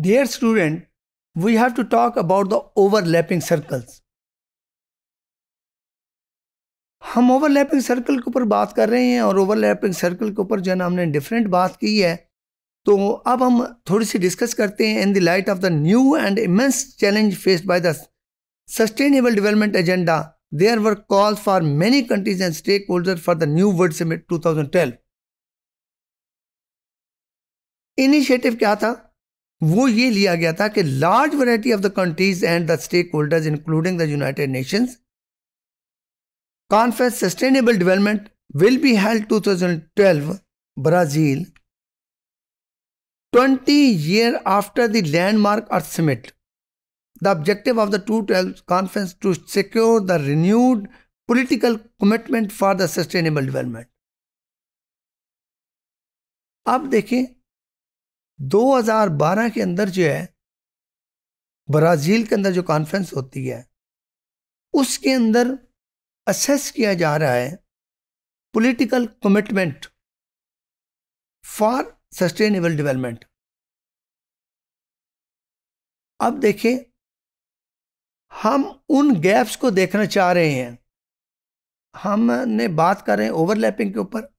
Dear student, we have to talk about the overlapping circles. हम overlapping circle के ऊपर बात कर रहे हैं और ओवरलैपिंग सर्कल के ऊपर जो है ना हमने डिफरेंट बात की है तो अब हम थोड़ी सी डिस्कस करते हैं in the light of the new and immense challenge faced by the sustainable development agenda there were call for many countries and stakeholder for the new world summit twelve initiative क्या था वो ये लिया गया था कि large variety of the countries and the stakeholders including the United Nations conference sustainable development will be held 2012 Brazil 20 year after the landmark are summit the objective of the two twelve conference to secure the renewed political commitment for the sustainable development अब देखें 2012 के अंदर जो है Brazil के अंदर जो conference होती है उसके अंदर असेस किया जा रहा है political commitment for sustainable development अब देखें हम उन गैप्स को देखना चाह रहे हैं हमने बात कर रहे हैं ओवरलैपिंग के ऊपर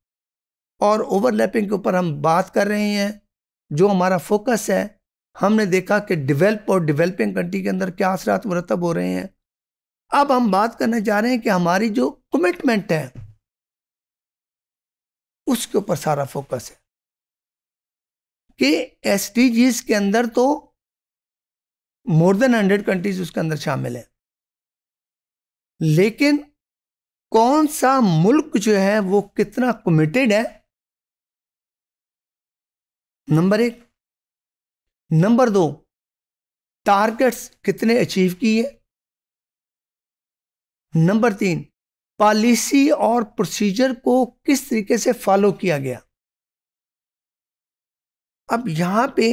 और ओवरलैपिंग के ऊपर हम बात कर रहे हैं जो हमारा फोकस है हमने देखा कि डेवलप और डेवलपिंग कंट्री के अंदर क्या असरात मरतब हो रहे हैं अब हम बात करने जा रहे हैं कि हमारी जो कमिटमेंट है उसके ऊपर सारा फोकस है कि एस के अंदर तो मोर देन हंड्रेड कंट्रीज उसके अंदर शामिल है लेकिन कौन सा मुल्क जो है वो कितना कमिटेड है नंबर एक नंबर दो टारगेट्स कितने अचीव किए नंबर तीन पॉलिसी और प्रोसीजर को किस तरीके से फॉलो किया गया अब यहां पे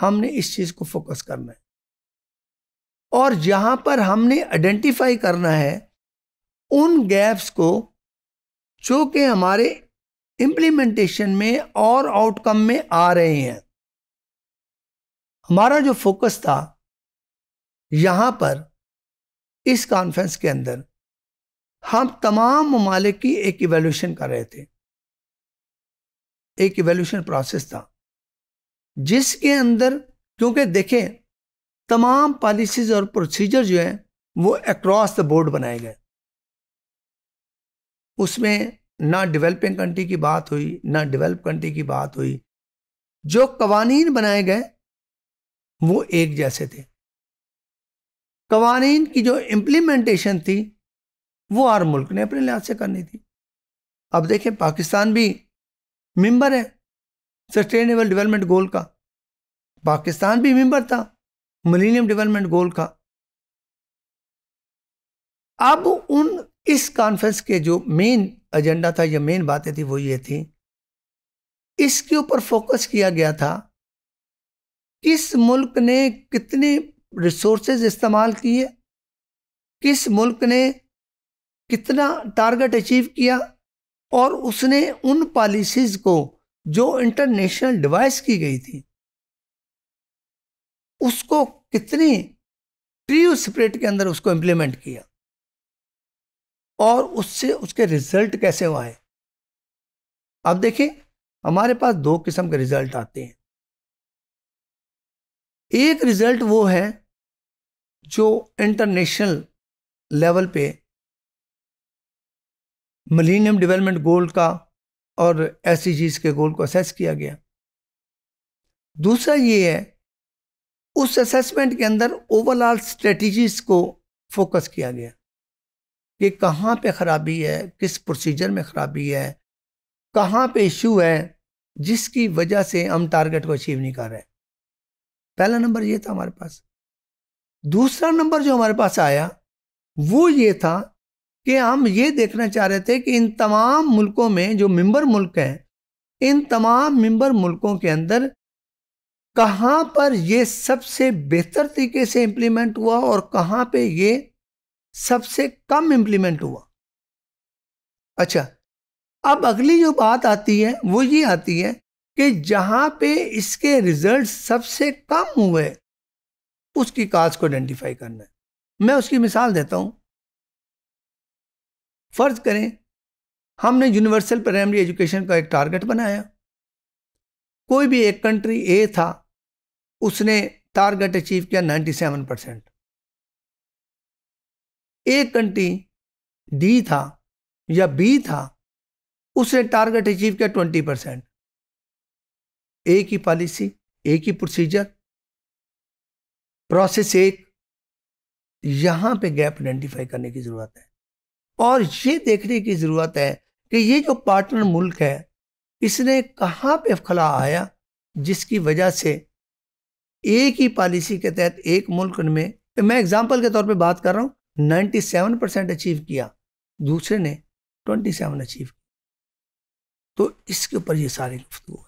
हमने इस चीज को फोकस करना है और यहां पर हमने आइडेंटिफाई करना है उन गैप्स को जो कि हमारे इम्प्लीमेंटेशन में और आउटकम में आ रहे हैं हमारा जो फोकस था यहाँ पर इस कॉन्फ्रेंस के अंदर हम तमाम ममालिक की एक इवेल्यूशन कर रहे थे एक इवेल्यूशन प्रोसेस था जिसके अंदर क्योंकि देखें तमाम पॉलिसीज और प्रोसीजर जो हैं वो अक्रॉस द बोर्ड बनाए गए उसमें ना डेवलपिंग कंट्री की बात हुई ना डेवलप कंट्री की बात हुई जो कवानीन बनाए गए वो एक जैसे थे कवानीन की जो इम्प्लीमेंटेशन थी वो हर मुल्क ने अपने लिहाज से करनी थी अब देखें पाकिस्तान भी मेंबर है सस्टेनेबल डेवलपमेंट गोल का पाकिस्तान भी मेंबर था मिलीनियम डेवलपमेंट गोल का अब उन इस कॉन्फ्रेंस के जो मेन एजेंडा था या मेन बातें थी वो ये थी इसके ऊपर फोकस किया गया था किस मुल्क ने कितने रिसोर्सेज इस्तेमाल किए किस मुल्क ने कितना टारगेट अचीव किया और उसने उन पॉलिसीज को जो इंटरनेशनल डिवाइस की गई थी उसको कितनी ट्री स्प्रेड के अंदर उसको इम्प्लीमेंट किया और उससे उसके रिजल्ट कैसे हुआ है अब देखिए हमारे पास दो किस्म के रिजल्ट आते हैं एक रिजल्ट वो है जो इंटरनेशनल लेवल पे मिलीनियम डेवलपमेंट गोल का और एस के गोल को असेस किया गया दूसरा ये है उस असेसमेंट के अंदर ओवरऑल स्ट्रेटजीज को फोकस किया गया कि कहाँ पे ख़राबी है किस प्रोसीजर में ख़राबी है कहाँ पे इशू है जिसकी वजह से हम टारगेट को अचीव नहीं कर रहे पहला नंबर ये था हमारे पास दूसरा नंबर जो हमारे पास आया वो ये था कि हम ये देखना चाह रहे थे कि इन तमाम मुल्कों में जो मेंबर मुल्क हैं इन तमाम मेंबर मुल्कों के अंदर कहाँ पर ये सबसे बेहतर तरीके से इम्प्लीमेंट हुआ और कहाँ पे ये सबसे कम इम्प्लीमेंट हुआ अच्छा अब अगली जो बात आती है वो ये आती है कि जहां पे इसके रिजल्ट सबसे कम हुए उसकी काज को आइडेंटिफाई करना है मैं उसकी मिसाल देता हूं फ़र्ज़ करें हमने यूनिवर्सल प्राइमरी एजुकेशन का एक टारगेट बनाया कोई भी एक कंट्री ए था उसने टारगेट अचीव किया 97 परसेंट एक कंट्री डी था या बी था उसने टारगेट अचीव किया ट्वेंटी परसेंट ए की पॉलिसी ए की प्रोसीजर प्रोसेस एक यहां पे गैप आइडेंटिफाई करने की ज़रूरत है और ये देखने की ज़रूरत है कि ये जो पार्टनर मुल्क है इसने कहाँ पे खला आया जिसकी वजह से एक ही पॉलिसी के तहत एक मुल्क में मैं एग्जाम्पल के तौर पे बात कर रहा हूँ 97 परसेंट अचीव किया दूसरे ने 27 अचीव किया तो इसके ऊपर ये सारी गुफ्तु